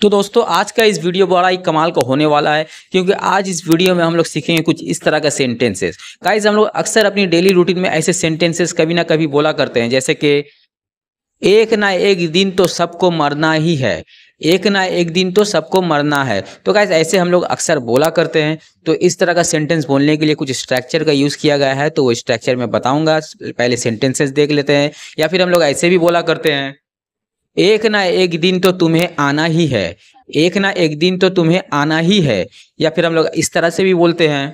तो दोस्तों आज का इस वीडियो बड़ा ही कमाल का होने वाला है क्योंकि आज इस वीडियो में हम लोग सीखेंगे कुछ इस तरह का सेंटेंसेस गाइज हम लोग अक्सर अपनी डेली रूटीन में ऐसे सेंटेंसेस कभी ना कभी बोला करते हैं जैसे कि एक ना एक दिन तो सबको मरना ही है एक ना एक दिन तो सबको मरना है तो गाइज ऐसे हम लोग अक्सर बोला करते हैं तो इस तरह का सेंटेंस बोलने के लिए कुछ स्ट्रक्चर का यूज़ किया गया है तो वो स्ट्रक्चर में बताऊंगा पहले सेंटेंसेस देख लेते हैं या फिर हम लोग ऐसे भी बोला करते हैं एक ना एक दिन तो तुम्हें आना ही है एक ना एक दिन तो तुम्हें आना ही है या फिर हम लोग इस तरह से भी बोलते हैं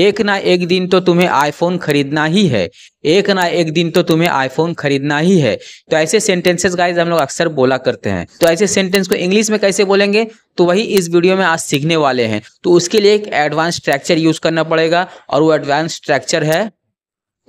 एक ना एक दिन तो तुम्हें आईफोन खरीदना ही है एक ना एक दिन तो तुम्हें आईफोन खरीदना ही है तो ऐसे सेंटेंसेस गाइज हम लोग अक्सर बोला करते हैं तो ऐसे सेंटेंस को इंग्लिश में कैसे बोलेंगे तो वही इस वीडियो में आज सीखने वाले हैं तो उसके लिए एक एडवांस स्ट्रक्चर यूज करना पड़ेगा और वो एडवांस स्ट्रक्चर है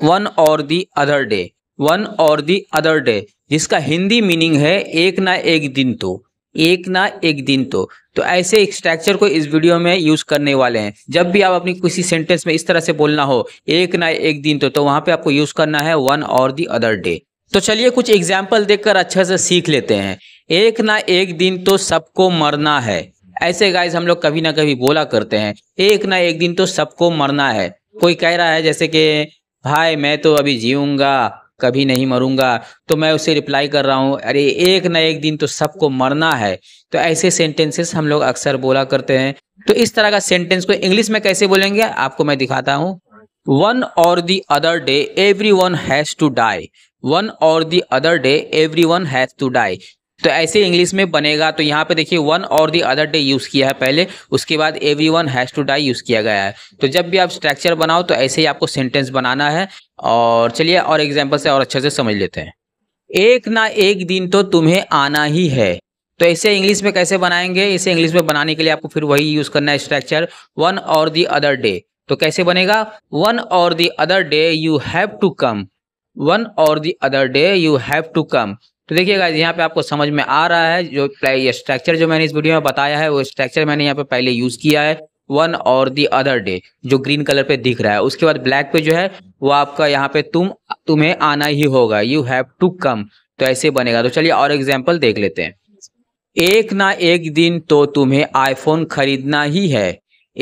one or the other day one or the other day जिसका हिंदी मीनिंग है एक ना एक दिन तो एक ना एक दिन तो तो ऐसे स्ट्रक्चर को इस वीडियो में यूज करने वाले हैं जब भी आप अपनी किसी सेंटेंस में इस तरह से बोलना हो एक ना एक दिन तो तो वहां पे आपको यूज करना है one or the other day तो चलिए कुछ एग्जाम्पल देखकर अच्छे से सीख लेते हैं एक ना एक दिन तो सबको मरना है ऐसे गाइज हम लोग कभी ना कभी बोला करते हैं एक ना एक दिन तो सबको मरना है कोई कह रहा है जैसे कि भाई मैं तो अभी जीऊंगा कभी नहीं मरूंगा तो मैं उसे रिप्लाई कर रहा हूँ अरे एक ना एक दिन तो सबको मरना है तो ऐसे सेंटेंसेस हम लोग अक्सर बोला करते हैं तो इस तरह का सेंटेंस को इंग्लिश में कैसे बोलेंगे आपको मैं दिखाता हूँ one or the other day everyone has to die one or the other day everyone has to die तो ऐसे इंग्लिश में बनेगा तो यहाँ पे देखिए one or the other day use किया है पहले उसके बाद everyone has to die use किया गया है तो जब भी आप स्ट्रक्चर बनाओ तो ऐसे ही आपको सेंटेंस बनाना है और चलिए और एग्जाम्पल से और अच्छे से समझ लेते हैं एक ना एक दिन तो तुम्हें आना ही है तो ऐसे इंग्लिश में कैसे बनाएंगे इसे इंग्लिश में बनाने के लिए आपको फिर वही यूज़ करना है structure one or the other day तो कैसे बनेगा one or the other day you have to come one or the other day you have to come तो देखिए गाइज यहाँ पे आपको समझ में आ रहा है जो स्ट्रक्चर जो मैंने इस वीडियो में बताया है वो स्ट्रक्चर मैंने यहाँ पे पहले यूज किया है one or the other day जो ग्रीन कलर पे दिख रहा है उसके बाद ब्लैक पे जो है वो आपका यहाँ पे तुम तुम्हें आना ही होगा यू हैव टू कम तो ऐसे बनेगा तो चलिए और एग्जाम्पल देख लेते हैं एक ना एक दिन तो तुम्हें आईफोन खरीदना ही है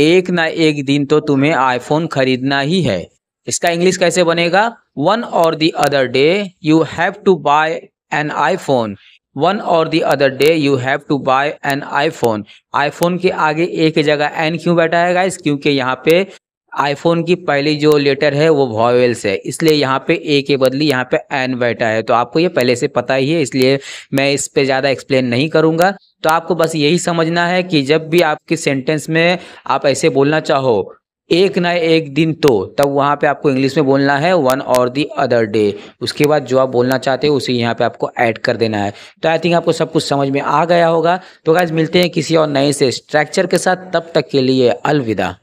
एक ना एक दिन तो तुम्हें आईफोन खरीदना ही है इसका इंग्लिश कैसे बनेगा one or the other day you have to buy an iPhone. One or the other day you have to buy an iPhone iPhone के आगे एक जगह एन क्यों बैठा है गाइस क्योंकि यहाँ पे आईफोन की पहली जो लेटर है वो वॉयल्स है इसलिए यहाँ पे ए के बदली यहाँ पे एन बैठा है तो आपको ये पहले से पता ही है इसलिए मैं इस पे ज़्यादा एक्सप्लेन नहीं करूँगा तो आपको बस यही समझना है कि जब भी आपके सेंटेंस में आप ऐसे बोलना चाहो एक ना एक दिन तो तब वहाँ पे आपको इंग्लिश में बोलना है one or the other day उसके बाद जो आप बोलना चाहते हो उसे यहाँ पे आपको ऐड कर देना है तो आई थिंक आपको सब कुछ समझ में आ गया होगा तो गाइज मिलते हैं किसी और नए से स्ट्रक्चर के साथ तब तक के लिए अलविदा